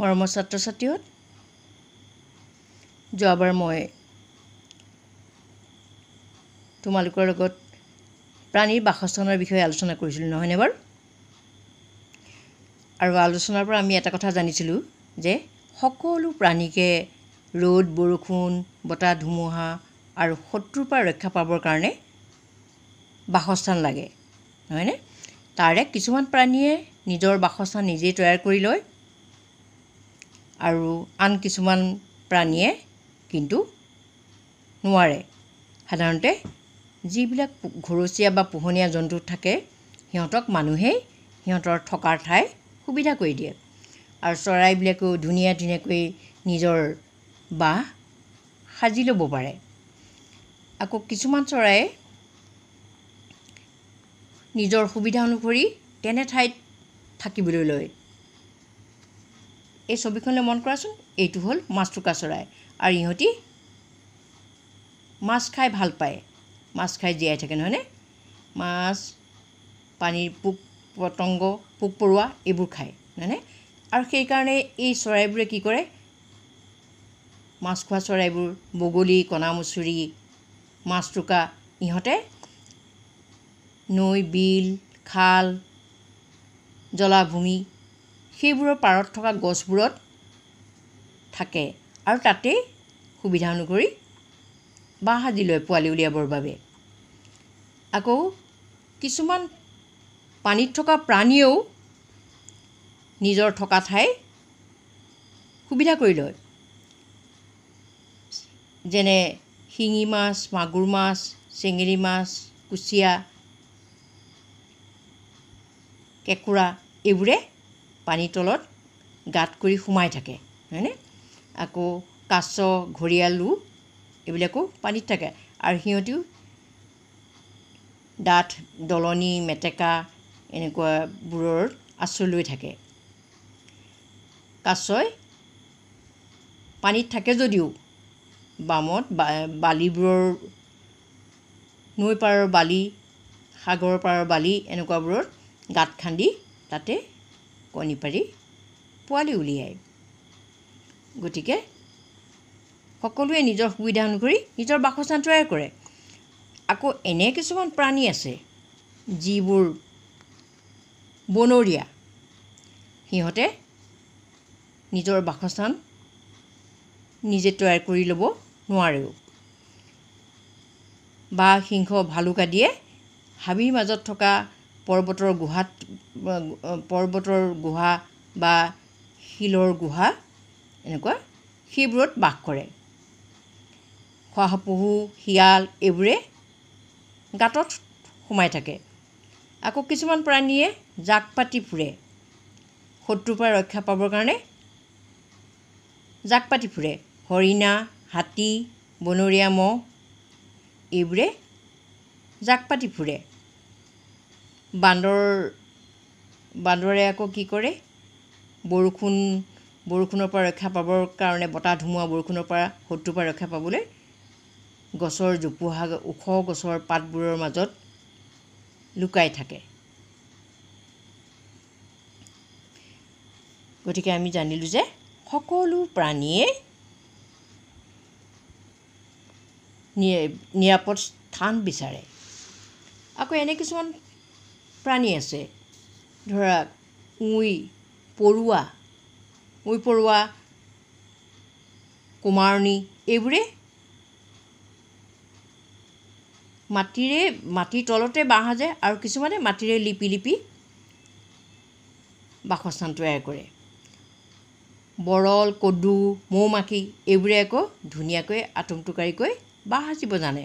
মৰমৰ ছাত্ৰ ছাত্ৰীহঁত যোৱাবাৰ মই তোমালোকৰ লগত প্ৰাণীৰ বাসস্থানৰ বিষয়ে আলোচনা কৰিছিলোঁ নহয়নে বাৰু আৰু আলোচনাৰ পৰা আমি এটা কথা জানিছিলোঁ যে সকলো প্ৰাণীকে ৰ'দ বৰষুণ বতাহ ধুমুহা আৰু শত্ৰুৰ পৰা ৰক্ষা পাবৰ কাৰণে বাসস্থান লাগে নহয়নে তাৰে কিছুমান প্ৰাণীয়ে নিজৰ বাসস্থান নিজেই তৈয়াৰ কৰি লয় আৰু আন কিছুমান প্ৰাণীয়ে কিন্তু নোৱাৰে সাধাৰণতে যিবিলাক ঘৰচীয়া বা পোহনীয়া জন্তু থাকে সিহঁতক মানুহেই সিহঁতৰ থকাৰ ঠাই সুবিধা কৰি দিয়ে আৰু চৰাইবিলাকেও ধুনীয়া ধুনীয়াকৈ নিজৰ বাঁহ সাজি ল'ব পাৰে আকৌ কিছুমান চৰায়ে নিজৰ সুবিধা অনুসৰি তেনে ঠাইত থাকিবলৈ লয় এই ছবিখনলৈ মন কৰাচোন এইটো হ'ল মাছটোকা চৰাই আৰু ইহঁতি মাছ খাই ভাল পায় মাছ খাই জীয়াই থাকে নহয়নে মাছ পানীৰ পোক পতংগ পোক পৰুৱা এইবোৰ খায় নহয়নে আৰু সেইকাৰণে এই চৰাইবোৰে কি কৰে মাছ খোৱা চৰাইবোৰ বগলী কণামুচুৰি মাছটোকা ইহঁতে নৈ বিল খাল জলাভূমি সেইবোৰৰ পাৰত থকা গছবোৰত থাকে আৰু তাতেই সুবিধা অনুসৰি বাঁহ সাজি লয় পোৱালি উলিয়াবৰ বাবে আকৌ কিছুমান পানীত থকা প্ৰাণীয়েও নিজৰ থকা ঠাই সুবিধা কৰি লয় যেনে শিঙি মাছ মাগুৰ মাছ চেঙেলী মাছ কুচিয়া কেঁকুৰা এইবোৰে পানীৰ তলত গাঁত কৰি সোমাই থাকে হয়নে আকৌ কাছ ঘৰিয়ালো এইবিলাকো পানীত থাকে আৰু সিহঁতিও ডাঠ দলনি মেটেকা এনেকুৱাবোৰৰ আশ্ৰয় লৈ থাকে কাছই পানীত থাকে যদিও বামত বালিবোৰৰ নৈ পাৰৰ বালি সাগৰ পাৰৰ বালি এনেকুৱাবোৰত গাঁত খান্দি তাতে কণী পাৰি পোৱালি উলিয়ায় গতিকে সকলোৱে নিজৰ সুবিধা অনুসৰি নিজৰ বাসস্থান তৈয়াৰ কৰে আকৌ এনে কিছুমান প্ৰাণী আছে যিবোৰ বনৰীয়া সিহঁতে নিজৰ বাসস্থান নিজে তৈয়াৰ কৰি ল'ব নোৱাৰেও বা সিংহ ভালুক আদিয়ে হাবিৰ মাজত থকা পৰ্বতৰ গুহাত পৰ্বতৰ গুহা বা শিলৰ গুহা এনেকুৱা সেইবোৰত বাস কৰে শহাপহু শিয়াল এইবোৰে গাঁতত সোমাই থাকে আকৌ কিছুমান প্ৰাণীয়ে জাক পাতি ফুৰে শত্ৰুৰ পৰা ৰক্ষা পাবৰ কাৰণে জাক পাতি ফুৰে হৰিণা হাতী বনৰীয়া মহ এইবোৰে জাক পাতি ফুৰে বান্দৰ বান্দৰে আকৌ কি কৰে বৰষুণ বৰষুণৰ পৰা ৰক্ষা পাবৰ কাৰণে বতাহ ধুমুহা বৰষুণৰ পৰা শত্ৰুৰ পৰা ৰক্ষা পাবলৈ গছৰ জোপোহা ওখ গছৰ পাতবোৰৰ মাজত লুকাই থাকে গতিকে আমি জানিলোঁ যে সকলো প্ৰাণীয়ে নিৰাপদ স্থান বিচাৰে আকৌ এনে কিছুমান প্ৰাণী আছে ধৰা উঁই পৰুৱা উঁই পৰুৱা কুমাৰণী এইবোৰে মাটিৰে মাটিৰ তলতে বাঁহ সাজে আৰু কিছুমানে মাটিৰে লিপি লিপি বাসস্থান তৈয়াৰ কৰে বৰল কদু মৌ মাখি এইবোৰে আকৌ ধুনীয়াকৈ আটোমটোকাৰীকৈ বাঁহ সাজিব জানে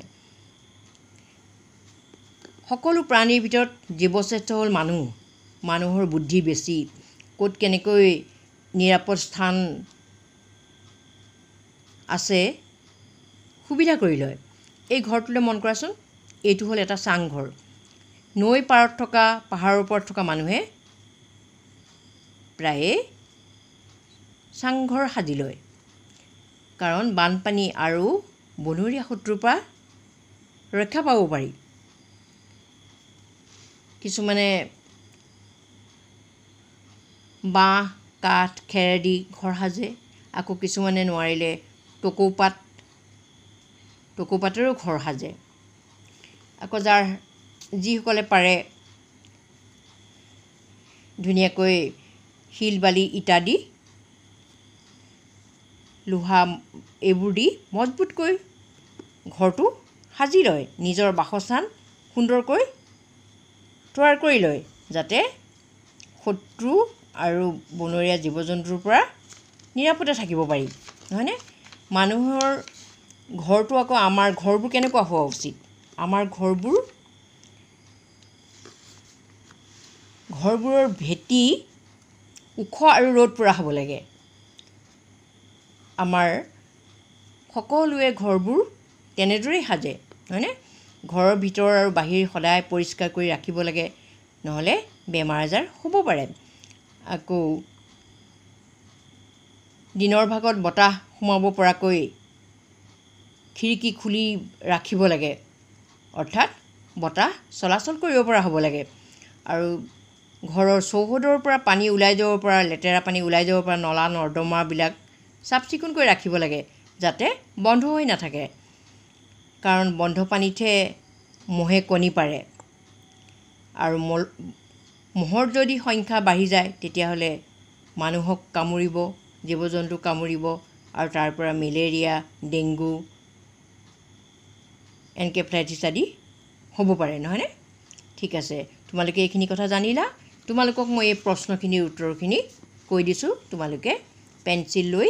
সকলো প্ৰাণীৰ ভিতৰত জীৱশ্ৰেষ্ঠ হ'ল মানুহ মানুহৰ বুদ্ধি বেছি ক'ত কেনেকৈ নিৰাপদ স্থান আছে সুবিধা কৰি লয় এই ঘৰটোলৈ মন কৰাচোন এইটো হ'ল এটা চাংঘৰ নৈ পাৰত থকা পাহাৰৰ ওপৰত থকা মানুহে প্ৰায়ে চাংঘৰ সাজি লয় কাৰণ বানপানী আৰু বনৰীয়া শত্ৰুৰ পৰা ৰক্ষা পাব পাৰি কিছুমানে বাঁহ কাঠ খেৰ দি ঘৰ সাজে আকৌ কিছুমানে নোৱাৰিলে টকৌপাত টকৌপাতেৰেও ঘৰ সাজে আকৌ যাৰ যিসকলে পাৰে ধুনীয়াকৈ শিল বালি ইটা দি লোহা এইবোৰ দি মজবুতকৈ ঘৰটো সাজি লয় নিজৰ বাসস্থান সুন্দৰকৈ তৈয়াৰ কৰি লয় যাতে শত্ৰু আৰু বনৰীয়া জীৱ জন্তুৰ পৰা নিৰাপদে থাকিব পাৰি নহয়নে মানুহৰ ঘৰটো আকৌ আমাৰ ঘৰবোৰ কেনেকুৱা হোৱা উচিত আমাৰ ঘৰবোৰ ঘৰবোৰৰ ভেটি ওখ আৰু ৰ'দ পৰা হ'ব লাগে আমাৰ সকলোৱে ঘৰবোৰ তেনেদৰেই সাজে হয়নে ঘৰৰ ভিতৰ আৰু বাহিৰ সদায় পৰিষ্কাৰ কৰি ৰাখিব লাগে নহ'লে বেমাৰ আজাৰ হ'ব পাৰে আকৌ দিনৰ ভাগত বতাহ সোমাব পৰাকৈ খিৰিকী খুলি ৰাখিব লাগে অৰ্থাৎ বতাহ চলাচল কৰিব পৰা হ'ব লাগে আৰু ঘৰৰ চৌহদৰ পৰা পানী ওলাই যাব পৰা লেতেৰা পানী ওলাই যাব পৰা নলা নৰ্দমাবিলাক চাফ চিকুণকৈ ৰাখিব লাগে যাতে বন্ধ হৈ নাথাকে কাৰণ বন্ধ পানীতহে মহে কণী পাৰে আৰু ম মহৰ যদি সংখ্যা বাঢ়ি যায় তেতিয়াহ'লে মানুহক কামুৰিব জীৱ জন্তু কামুৰিব আৰু তাৰ পৰা মেলেৰিয়া ডেংগু এনকেফেলাইটিছ আদি হ'ব পাৰে নহয়নে ঠিক আছে তোমালোকে এইখিনি কথা জানিলা তোমালোকক মই এই প্ৰশ্নখিনিৰ উত্তৰখিনি কৈ দিছোঁ তোমালোকে পেঞ্চিল লৈ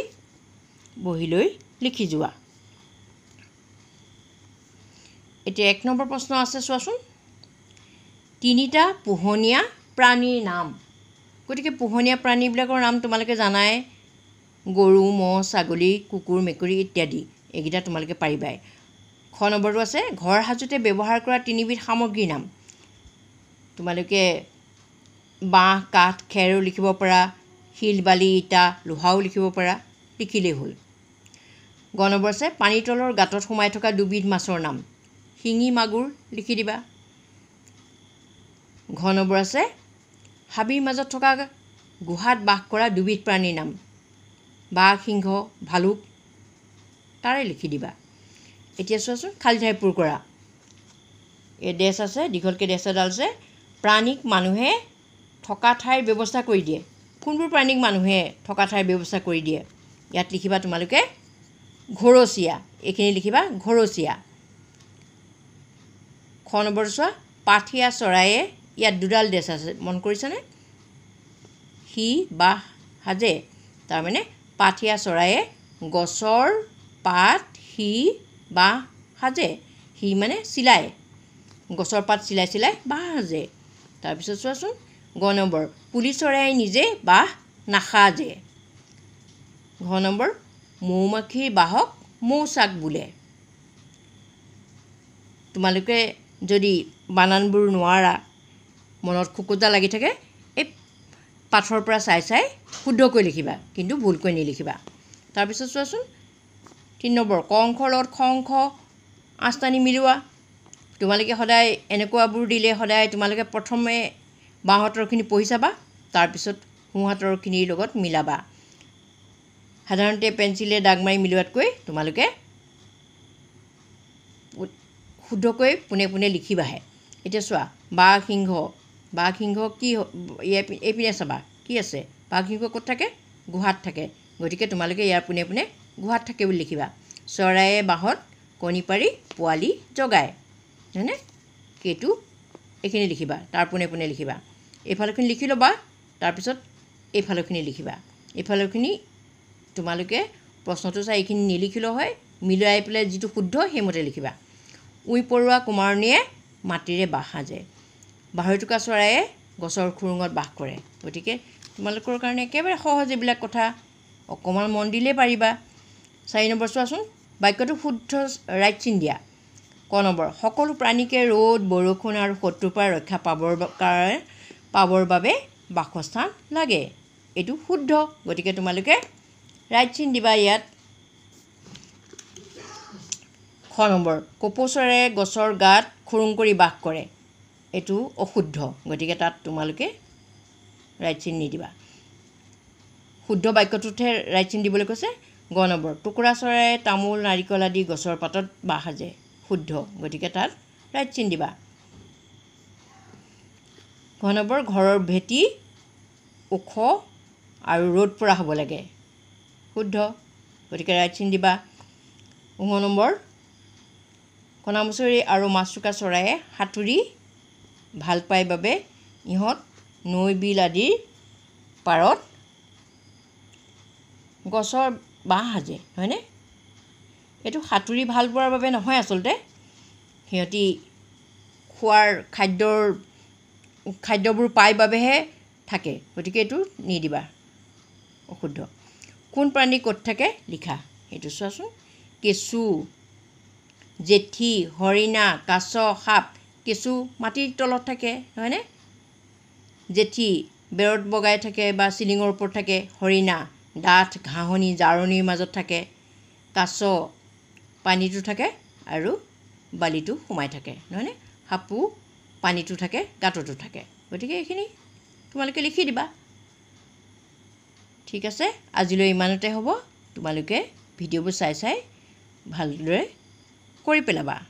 বহি লৈ লিখি যোৱা এতিয়া এক নম্বৰ প্ৰশ্ন আছে চোৱাচোন তিনিটা পোহনীয়া প্ৰাণীৰ নাম গতিকে পোহনীয়া প্ৰাণীবিলাকৰ নাম তোমালোকে জানাই গৰু ম'হ ছাগলী কুকুৰ মেকুৰী ইত্যাদি এইকেইটা তোমালোকে পাৰিবাই খ নম্বৰটো আছে ঘৰ সাজোতে ব্যৱহাৰ কৰা তিনিবিধ সামগ্ৰীৰ নাম তোমালোকে বাঁহ কাঠ খেৰো লিখিব পৰা শিল বালি ইটা লোহাও লিখিব পৰা লিখিলেই হ'ল গ নম্বৰ আছে পানীৰ তলৰ গাঁতত সোমাই থকা দুবিধ মাছৰ নাম শিঙি মাগুৰ লিখি দিবা ঘনবোৰ আছে হাবিৰ মাজত থকা গুহাত বাস কৰা দুবিধ প্ৰাণীৰ নাম বাঘ সিংহ ভালুক তাৰে লিখি দিবা এতিয়া চোৱাচোন খালী ঠাই ঠাইপুৰ কৰা এই ডেচ আছে দীঘলকৈ ডেচ এডাল আছে প্ৰাণীক মানুহে থকা ঠাইৰ ব্যৱস্থা কৰি দিয়ে কোনবোৰ প্ৰাণীক মানুহে থকা ঠাইৰ ব্যৱস্থা কৰি দিয়ে ইয়াত লিখিবা তোমালোকে ঘৰচীয়া এইখিনি লিখিবা ঘৰচীয়া খ নম্বৰ চোৱা পাঠিয়া চৰাইয়ে ইয়াত দুডাল ড্ৰেছ আছে মন কৰিছানে সি বাহ সাজে তাৰমানে পাঠিয়া চৰায়ে গছৰ পাত সি বাহ সাজে সি মানে চিলাই গছৰ পাত চিলাই চিলাই বাঁহ সাজে তাৰপিছত চোৱাচোন ঘ নম্বৰ পুলি চৰাই নিজে বাঁহ নাসাজে ঘ নম্বৰ মৌ মৌমাখিৰ বাঁহক মৌচাক বোলে তোমালোকে যদি বানানবোৰ নোৱাৰা মনত খোকোজা লাগি থাকে এই পাঠৰ পৰা চাই চাই শুদ্ধকৈ লিখিবা কিন্তু ভুলকৈ নিলিখিবা তাৰপিছত চোৱাচোন তিনি নম্বৰ ক কংখৰ লগত খ খংখ আঁচতানি মিলোৱা তোমালোকে সদায় এনেকুৱাবোৰ দিলে সদায় তোমালোকে প্ৰথমে বাঁহাতৰখিনি পঢ়ি চাবা তাৰপিছত সোঁহাতৰখিনিৰ লগত মিলাবা সাধাৰণতে পেঞ্চিলে দাগ মাৰি মিলোৱাতকৈ তোমালোকে শুদ্ধকৈ পোনে পোনে লিখিবাহে এতিয়া চোৱা বাঘ সিংহ বাঘ সিংহ কি এইপিনে চাবা কি আছে বাঘ সিংহ ক'ত থাকে গুহাত থাকে গতিকে তোমালোকে ইয়াৰ পোনে পোনে গুহাত থাকে বুলি লিখিবা চৰায়ে বাঁহত কণী পাৰি পোৱালি জগায় হয়নে সেইটো এইখিনি লিখিবা তাৰ পোনে পোনে লিখিবা এইফালৰখিনি লিখি ল'বা তাৰপিছত এইফালৰখিনি লিখিবা এইফালৰখিনি তোমালোকে প্ৰশ্নটো চাই এইখিনি নিলিখিলেও হয় মিলাই পেলাই যিটো শুদ্ধ সেইমতে লিখিবা উঁই পৰুৱা কুমাৰণীয়ে মাটিৰে বাঁহ সাজে বাহৰি টোকা চৰায়ে গছৰ খুৰুঙত বাস কৰে গতিকে তোমালোকৰ কাৰণে একেবাৰে সহজ এইবিলাক কথা অকণমান মন দিলেই পাৰিবা চাৰি নম্বৰ চোৱাচোন বাক্যটো শুদ্ধ ৰাইট চিন দিয়া ক নম্বৰ সকলো প্ৰাণীকে ৰ'দ বৰষুণ আৰু শত্ৰুৰ পৰা ৰক্ষা পাবৰ কাৰণে পাবৰ বাবে বাসস্থান লাগে এইটো শুদ্ধ গতিকে তোমালোকে ৰাইট চিন দিবা ইয়াত আঠ নম্বৰ কপৌচৰে গছৰ গাত খুৰুং কৰি বাস কৰে এইটো অশুদ্ধ গতিকে তাত তোমালোকে ৰাইট চিন নিদিবা শুদ্ধ বাক্যটোতহে ৰাইট চিন দিবলৈ কৈছে গ নম্বৰ টুকুৰা চৰাই তামোল নাৰিকল আদি গছৰ পাতত বাঁহ সাজে শুদ্ধ গতিকে তাত ৰাইট চিন দিবা ঘ নম্বৰ ঘৰৰ ভেটি ওখ আৰু ৰ'দ পৰা হ'ব লাগে শুদ্ধ গতিকে ৰাইট চিন দিবা ওঙৰ নম্বৰ সোণামুচৰি আৰু মাছুকা চৰায়ে সাঁতুৰি ভাল পাই বাবে ইহঁত নৈ বিল আদিৰ পাৰত গছৰ বাঁহ সাজে হয়নে এইটো সাঁতুৰি ভাল পোৱাৰ বাবে নহয় আচলতে সিহঁতি খোৱাৰ খাদ্যৰ খাদ্যবোৰ পাই বাবেহে থাকে গতিকে এইটো নিদিবা অশুদ্ধ কোন প্ৰাণী ক'ত থাকে লিখা সেইটো চোৱাচোন কেঁচু জেঠী হৰিণা কাছ সাপ কেঁচু মাটিৰ তলত থাকে হয়নে জেঠী বেৰত বগাই থাকে বা চিলিঙৰ ওপৰত থাকে হৰিণা ডাঠ ঘাঁহনি জাৰণিৰ মাজত থাকে কাছ পানীটো থাকে আৰু বালিটো সোমাই থাকে নহয়নে সাপো পানীটো থাকে গাঁতটো থাকে গতিকে এইখিনি তোমালোকে লিখি দিবা ঠিক আছে আজিলৈ ইমানতে হ'ব তোমালোকে ভিডিঅ'বোৰ চাই চাই ভালদৰে কৰি পেলাবা